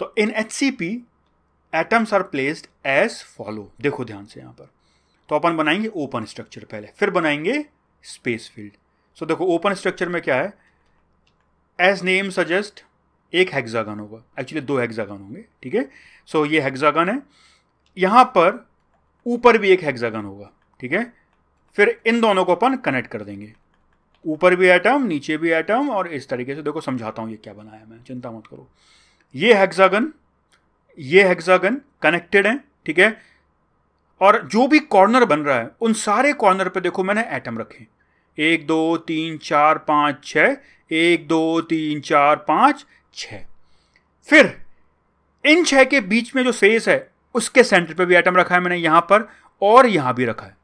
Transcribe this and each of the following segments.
तो in each atoms are placed as follow देखो ध्यान से यहां पर तो अपन बनाएंगे ओपन स्ट्रक्चर पहले फिर बनाएंगे स्पेस फील्ड सो देखो ओपन स्ट्रक्चर में क्या है एज नेम सजेस्ट एक हेक्सागन होगा एक्चुअली दो हेक्सागन होंगे ठीक है सो ये हेक्सागन है यहां पर ऊपर भी एक हेक्सागन होगा ठीक है फिर इन दोनों को अपन कनेक्ट कर देंगे ऊपर भी एटम नीचे भी एटम और इस तरीके से देखो समझाता हूं ये क्या बनाया मैं चिंता मत करो ये हेक्सागन ये हेक्सागन कनेक्टेड हैं ठीक है और जो भी कॉर्नर बन रहा है उन सारे कॉर्नर पे देखो मैंने एटम रखे एक दो तीन चार पाँच छ एक दो तीन चार पाँच छ फिर इन छः के बीच में जो फेस है उसके सेंटर पे भी एटम रखा है मैंने यहाँ पर और यहाँ भी रखा है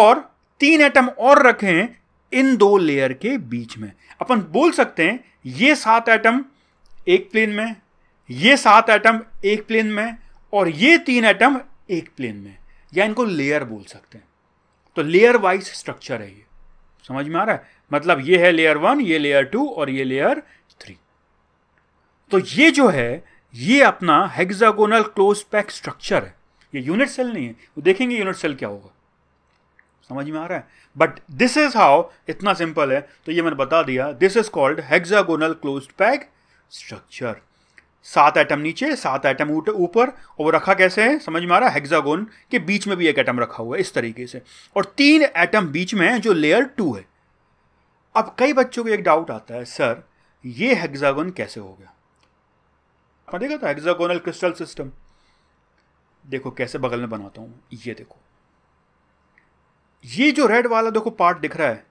और तीन एटम और रखे हैं इन दो लेयर के बीच में अपन बोल सकते हैं ये सात एटम एक प्लेन में ये सात एटम एक प्लेन में और ये तीन एटम एक प्लेन में या इनको लेयर बोल सकते हैं तो लेयर वाइज स्ट्रक्चर है ये समझ में आ रहा है मतलब ये है लेयर वन ये लेयर टू और ये लेयर थ्री तो ये जो है ये अपना हेक्सागोनल क्लोज पैक स्ट्रक्चर है ये यूनिट सेल नहीं है वो देखेंगे यूनिट सेल क्या होगा समझ में आ रहा है बट दिस इज हाउ इतना सिंपल है तो ये मैंने बता दिया this is called hexagonal close pack structure सात एटम नीचे सात एटम ऊपर और वो रखा कैसे है समझ में आ रहा है हेक्सागोन के बीच में भी एक एटम रखा हुआ है इस तरीके से और तीन एटम बीच में है जो लेयर टू है अब कई बच्चों को एक डाउट आता है सर ये हेक्सागोन कैसे हो गया आपने देखा था हेक्सागोनल क्रिस्टल सिस्टम देखो कैसे बगल में बनाता हूं ये देखो ये जो रेड वाला देखो पार्ट दिख रहा है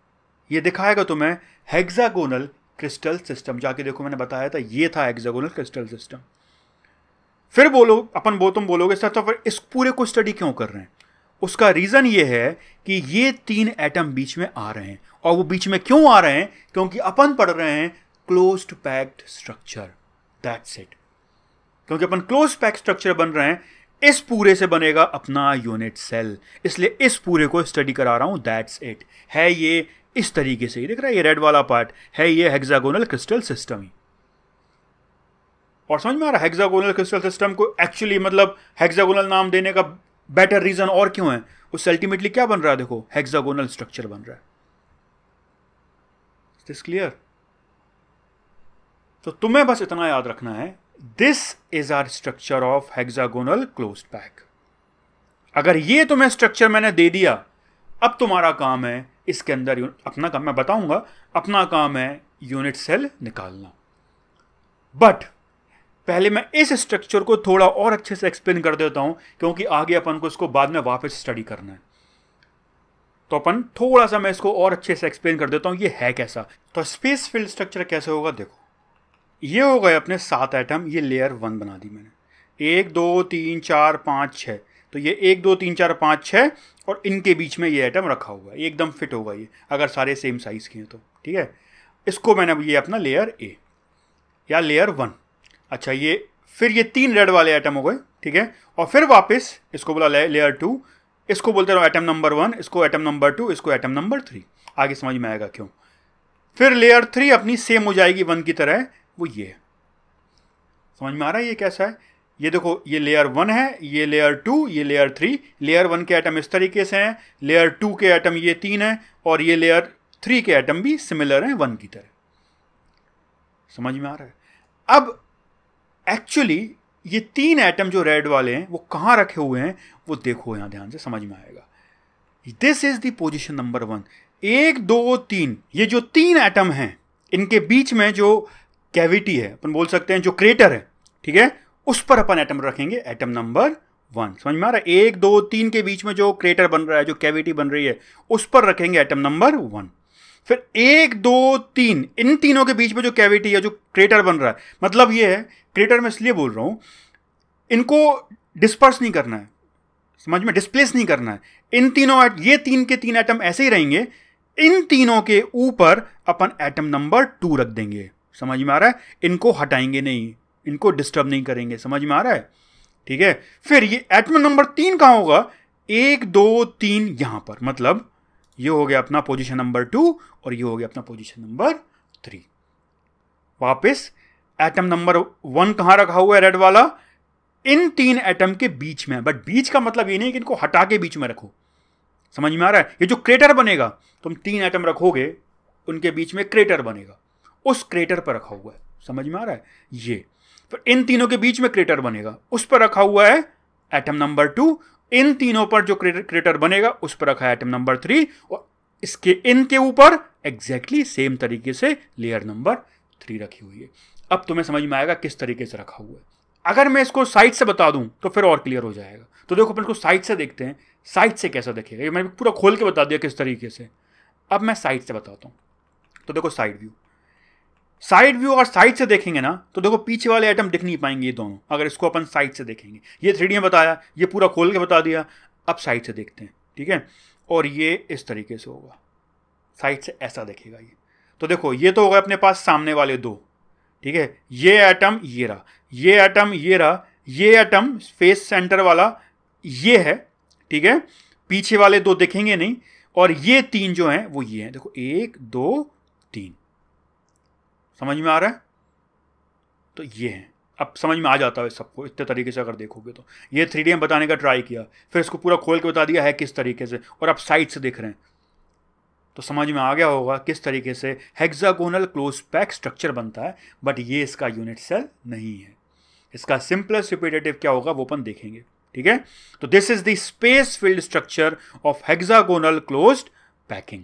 ये दिखाएगा तुम्हें हेक्सागोनल क्रिस्टल सिस्टम जाके देखो मैंने बताया था ये था एग्जागोनल क्रिस्टल सिस्टम फिर बोलो अपन बो तुम बोलोगे सर तो फिर इस पूरे को स्टडी क्यों कर रहे हैं उसका रीज़न ये है कि ये तीन एटम बीच में आ रहे हैं और वो बीच में क्यों आ रहे हैं क्योंकि अपन पढ़ रहे हैं close packed structure that's it क्योंकि अपन क्लोज पैक स्ट्रक्चर बन रहे हैं इस पूरे से बनेगा अपना यूनिट सेल इसलिए इस पूरे को स्टडी करा रहा हूँ दैट्स इट है ये इस तरीके से ही देख रहा है ये रेड वाला पार्ट है ये हेक्सागोनल क्रिस्टल सिस्टम ही और समझ में आ रहा है हेक्सागोनल क्रिस्टल सिस्टम को एक्चुअली मतलब हेक्सागोनल नाम देने का बेटर रीजन और क्यों है उससे अल्टीमेटली क्या बन रहा है देखो हेक्सागोनल स्ट्रक्चर बन रहा है दिस क्लियर तो तुम्हें बस इतना याद रखना है this is our structure of hexagonal close pack अगर ये तुम्हें स्ट्रक्चर मैंने दे दिया अब तुम्हारा काम है इसके अंदर अपना काम मैं बताऊंगा अपना काम है यूनिट सेल निकालना बट पहले मैं इस स्ट्रक्चर को थोड़ा और अच्छे से एक्सप्लेन कर देता हूं क्योंकि आगे अपन को इसको बाद में वापस स्टडी करना है तो अपन थोड़ा सा मैं इसको और अच्छे से एक्सप्लेन कर देता हूं ये है कैसा तो स्पेस फील्ड स्ट्रक्चर कैसे होगा देखो ये हो गए अपने सात आइटम ये लेयर वन बना दी मैंने एक दो तीन चार पाँच छः तो ये एक दो तीन चार पाँच छः और इनके बीच में ये आइटम रखा हुआ है एकदम फिट होगा ये अगर सारे सेम साइज़ के हैं तो ठीक है इसको मैंने ये अपना लेयर ए या लेयर वन अच्छा ये फिर ये तीन रेड वाले आइटम हो गए ठीक है और फिर वापस इसको बोला ले, लेयर टू इसको बोलते रहो आइटम नंबर वन इसको आइटम नंबर टू इसको आइटम नंबर थ्री आगे समझ में आएगा क्यों फिर लेयर थ्री अपनी सेम हो जाएगी वन की तरह वो ये है समझ में आ रहा है ये कैसा है ये देखो ये लेयर वन है ये लेयर टू ये लेयर थ्री लेयर वन के आइटम इस तरीके से हैं लेयर टू के आइटम ये तीन हैं और ये लेयर थ्री के आइटम भी सिमिलर हैं वन की तरह समझ में आ रहा है अब एक्चुअली ये तीन आइटम जो रेड वाले हैं वो कहाँ रखे हुए हैं वो देखो यहाँ ध्यान से समझ में आएगा this is the position number one एक दो तीन ये जो तीन आइटम हैं इनके बीच में जो कैविटी है अपन बोल सकते हैं जो क्रेटर है ठीक है उस पर अपन एटम रखेंगे एटम नंबर वन समझ में आ रहा है एक दो तीन के बीच में जो क्रेटर बन रहा है जो कैविटी बन रही है उस पर रखेंगे एटम नंबर वन फिर एक दो तीन इन तीनों के बीच में जो कैविटी है जो क्रेटर बन रहा है मतलब ये है क्रेटर मैं इसलिए बोल रहा हूँ इनको डिस्पर्स नहीं करना है समझ में डिस्प्लेस नहीं करना है इन तीनों ये तीन के तीन एटम ऐसे ही रहेंगे इन तीनों के ऊपर अपन एटम नंबर टू रख देंगे समझ में आ रहा है इनको हटाएंगे नहीं इनको डिस्टर्ब नहीं करेंगे समझ में आ रहा है ठीक है फिर ये एटम नंबर तीन कहाँ होगा एक दो तीन यहां पर मतलब ये हो गया अपना पोजीशन नंबर टू और ये हो गया अपना पोजीशन नंबर थ्री वापस एटम नंबर वन कहाँ रखा हुआ है रेड वाला इन तीन एटम के बीच में बट बीच का मतलब ये नहीं कि इनको हटा के बीच में रखो समझ में आ रहा है ये जो क्रेटर बनेगा तुम तीन एटम रखोगे उनके बीच में क्रेटर बनेगा उस क्रेटर पर रखा हुआ है समझ में आ रहा है ये फिर इन तीनों के बीच में क्रेटर बनेगा उस पर रखा हुआ है एटम नंबर टू इन तीनों पर जो क्रेटर क्रेटर बनेगा उस पर रखा है एटम नंबर थ्री और इसके इनके ऊपर एग्जैक्टली सेम तरीके से लेयर नंबर थ्री रखी हुई है अब तुम्हें समझ में आएगा किस तरीके से रखा हुआ है अगर मैं इसको साइड से बता दूं तो फिर और क्लियर हो जाएगा तो देखो अपन को साइड से देखते हैं साइड से कैसा देखेगा ये मैंने पूरा खोल के बता दिया किस तरीके से अब मैं साइड से बताता हूँ तो देखो साइड व्यू साइड व्यू अगर साइड से देखेंगे ना तो देखो पीछे वाले आइटम दिख नहीं पाएंगे ये दोनों अगर इसको अपन साइड से देखेंगे ये थ्री में बताया ये पूरा खोल के बता दिया अब साइड से देखते हैं ठीक है और ये इस तरीके से होगा साइड से ऐसा देखेगा ये तो देखो ये तो होगा अपने पास सामने वाले दो ठीक है ये आइटम ये रहा ये आइटम ये रहा ये आइटम फेस सेंटर वाला ये है ठीक है पीछे वाले दो देखेंगे नहीं और ये तीन जो हैं वो ये हैं देखो एक दो तीन समझ में आ रहा है तो ये है अब समझ में आ जाता है सबको इतने तरीके से अगर देखोगे तो ये थ्री डी बताने का ट्राई किया फिर इसको पूरा खोल के बता दिया है किस तरीके से और आप साइड से देख रहे हैं तो समझ में आ गया होगा किस तरीके से हेक्सागोनल क्लोज पैक स्ट्रक्चर बनता है बट ये इसका यूनिट सेल नहीं है इसका सिंपलेस्ट रिपीटेटिव क्या होगा वो अपन देखेंगे ठीक है तो this is the space filled structure of hexagonal closed packing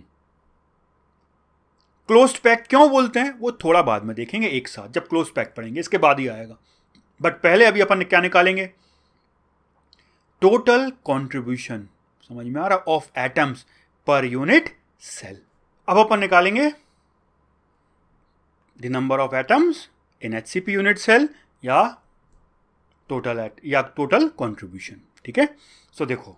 close pack क्यों बोलते हैं वो थोड़ा बाद में देखेंगे एक साथ जब क्लोज पैक पढ़ेंगे इसके बाद ही आएगा बट पहले अभी अपन क्या निकालेंगे टोटल कॉन्ट्रीब्यूशन समझ में आ रहा ऑफ एटम्स पर यूनिट सेल अब अपन निकालेंगे the number of atoms in each unit cell या टोटल एट या टोटल कॉन्ट्रीब्यूशन ठीक है सो देखो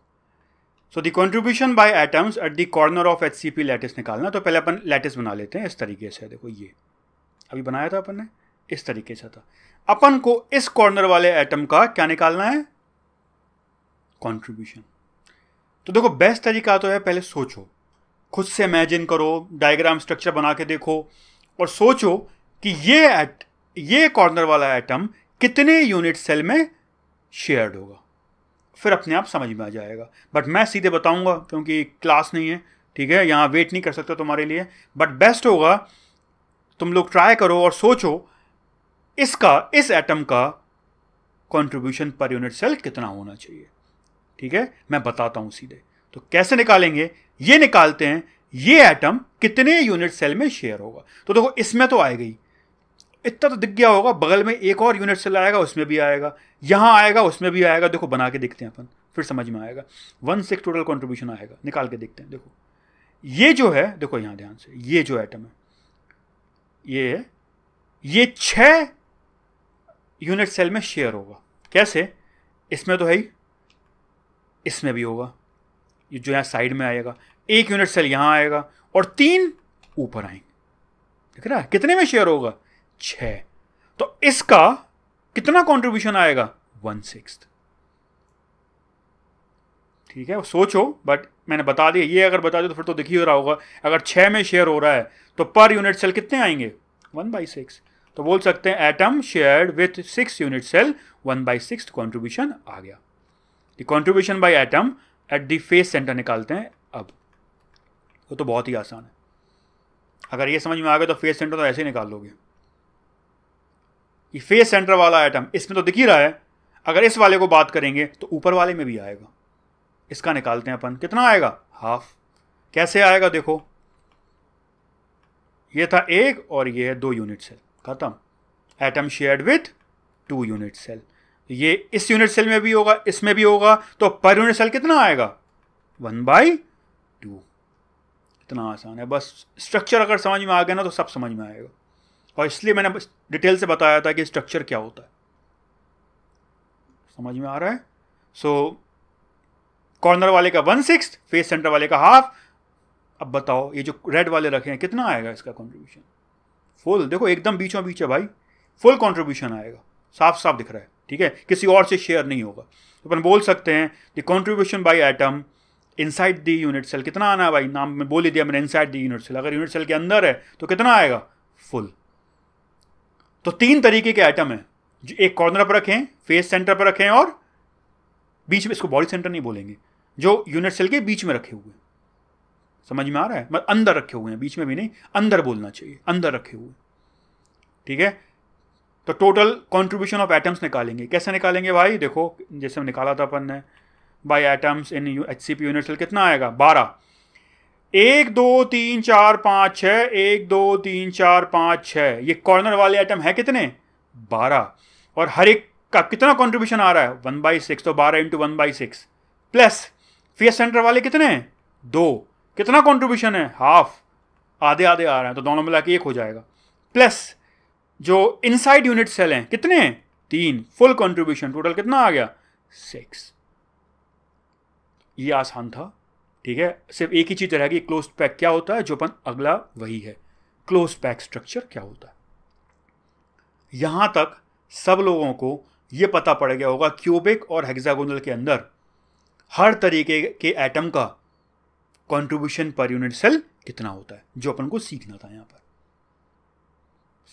so the contribution by atoms at the corner of H C P lattice निकालना तो पहले अपन लेटिस बना लेते हैं इस तरीके से देखो ये अभी बनाया था अपन ने इस तरीके से था अपन को इस कॉर्नर वाले एटम का क्या निकालना है कॉन्ट्रीब्यूशन तो देखो बेस्ट तरीका तो है पहले सोचो खुद से इमेजिन करो डायग्राम स्ट्रक्चर बना के देखो और सोचो कि ये एट ये कॉर्नर वाला एटम कितने यूनिट सेल में शेयर्ड होगा फिर अपने आप समझ में आ जाएगा बट मैं सीधे बताऊंगा क्योंकि क्लास नहीं है ठीक है यहाँ वेट नहीं कर सकता तुम्हारे लिए बट बेस्ट होगा तुम लोग ट्राई करो और सोचो इसका इस एटम का कंट्रीब्यूशन पर यूनिट सेल कितना होना चाहिए ठीक है मैं बताता हूँ सीधे तो कैसे निकालेंगे ये निकालते हैं ये एटम कितने यूनिट सेल में शेयर होगा तो देखो इसमें तो आ गई इतना तो दिख गया होगा बगल में एक और यूनिट सेल आएगा उसमें भी आएगा यहाँ आएगा उसमें भी आएगा देखो बना के देखते हैं अपन फिर समझ में आएगा वन सिक्स टोटल कॉन्ट्रीब्यूशन आएगा निकाल के देखते हैं देखो ये जो है देखो यहाँ ध्यान से ये जो आइटम है ये है ये छ यूनिट सेल में शेयर होगा कैसे इसमें तो है ही इसमें भी होगा ये जो यहाँ साइड में आएगा एक यूनिट सेल यहाँ आएगा और तीन ऊपर आएंगे दिख रहा है कितने में शेयर होगा छ तो इसका कितना कॉन्ट्रीब्यूशन आएगा वन सिक्स ठीक है सोचो बट मैंने बता दिया ये अगर बता दो तो फिर तो दिख ही हो रहा होगा अगर छह में शेयर हो रहा है तो पर यूनिट सेल कितने आएंगे वन बाई सिक्स तो बोल सकते हैं atom shared with six unit cell one by six contribution आ गया contribution by atom at the face centre निकालते हैं अब वो तो बहुत ही आसान है अगर ये समझ में आ गया तो फेस सेंटर तो ऐसे ही निकाल लोगे ये फेस सेंटर वाला आइटम इसमें तो दिख ही रहा है अगर इस वाले को बात करेंगे तो ऊपर वाले में भी आएगा इसका निकालते हैं अपन कितना आएगा हाफ कैसे आएगा देखो ये था एक और ये है दो यूनिट सेल खत्म atom shared with two unit cell ये इस यूनिट सेल में भी होगा इसमें भी होगा तो पर यूनिट सेल कितना आएगा वन बाई टू इतना आसान है बस स्ट्रक्चर अगर समझ में आ गया ना तो सब समझ में आएगा और इसलिए मैंने डिटेल से बताया था कि स्ट्रक्चर क्या होता है समझ में आ रहा है सो कॉर्नर वाले का वन सिक्स फेस सेंटर वाले का हाफ अब बताओ ये जो रेड वाले रखे हैं कितना आएगा इसका कॉन्ट्रीब्यूशन फुल देखो एकदम बीचों बीच है भाई फुल कॉन्ट्रीब्यूशन आएगा साफ साफ दिख रहा है ठीक है किसी और से शेयर नहीं होगा तो अपन बोल सकते हैं the contribution by atom inside the unit cell कितना आना है भाई नाम में बोल ही दिया मैंने इनसाइड द यूनिट सेल अगर यूनिट सेल के अंदर है तो कितना आएगा फुल तो तीन तरीके के आइटम हैं जो एक कॉर्नर पर रखें फेस सेंटर पर रखें और बीच में इसको बॉडी सेंटर नहीं बोलेंगे जो यूनिट सेल के बीच में रखे हुए समझ में आ रहा है मतलब अंदर रखे हुए हैं बीच में भी नहीं अंदर बोलना चाहिए अंदर रखे हुए ठीक है तो टोटल कॉन्ट्रीब्यूशन ऑफ एटम्स निकालेंगे कैसे निकालेंगे भाई देखो जैसे निकाला था अपन ने by atoms in H C P unit cell कितना आएगा बारह एक दो तीन चार पाँच छः एक दो तीन चार पाँच छः ये कॉर्नर वाले आइटम है कितने बारह और हर एक का कितना कॉन्ट्रीब्यूशन आ रहा है वन बाई सिक्स तो बारह into one by six plus face centre वाले कितने हैं दो कितना कॉन्ट्रीब्यूशन है हाफ आधे आधे आ रहे हैं तो दोनों मिला के एक हो जाएगा प्लस जो इनसाइड यूनिट सेल हैं कितने हैं तीन फुल कॉन्ट्रीब्यूशन टोटल कितना आ गया सिक्स ये आसान था ठीक है सिर्फ एक ही चीज़ रहेगी क्लोज पैक क्या होता है जो अपन अगला वही है क्लोज पैक स्ट्रक्चर क्या होता है यहां तक सब लोगों को ये पता पड़ गया होगा क्यूबिक और हेक्सागोनल के अंदर हर तरीके के एटम का कंट्रीब्यूशन पर यूनिट सेल कितना होता है जो अपन को सीखना था यहाँ पर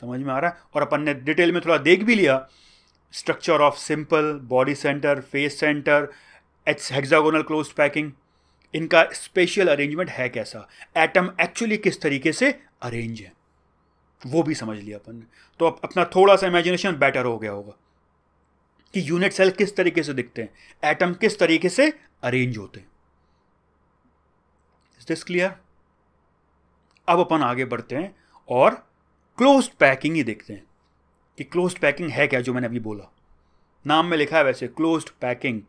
समझ में आ रहा है और अपन ने डिटेल में थोड़ा देख भी लिया structure of simple body centre face centre H hexagonal close packing इनका स्पेशल अरेंजमेंट है कैसा एटम एक्चुअली किस तरीके से अरेंज है वो भी समझ लिया अपन ने तो अपना थोड़ा सा इमेजिनेशन बेटर हो गया होगा कि यूनिट सेल किस तरीके से दिखते हैं एटम किस तरीके से अरेंज होते हैं इज दिस क्लियर अब अपन आगे बढ़ते हैं और क्लोज पैकिंग ही देखते हैं कि क्लोज पैकिंग है क्या जो मैंने अभी बोला नाम में लिखा है वैसे क्लोज पैकिंग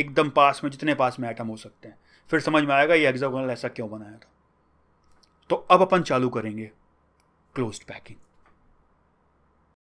एकदम पास में जितने पास में एटम हो सकते हैं फिर समझ में आएगा ये हेक्सागोनल ऐसा क्यों बनाया था तो अब अपन चालू करेंगे क्लोज पैकिंग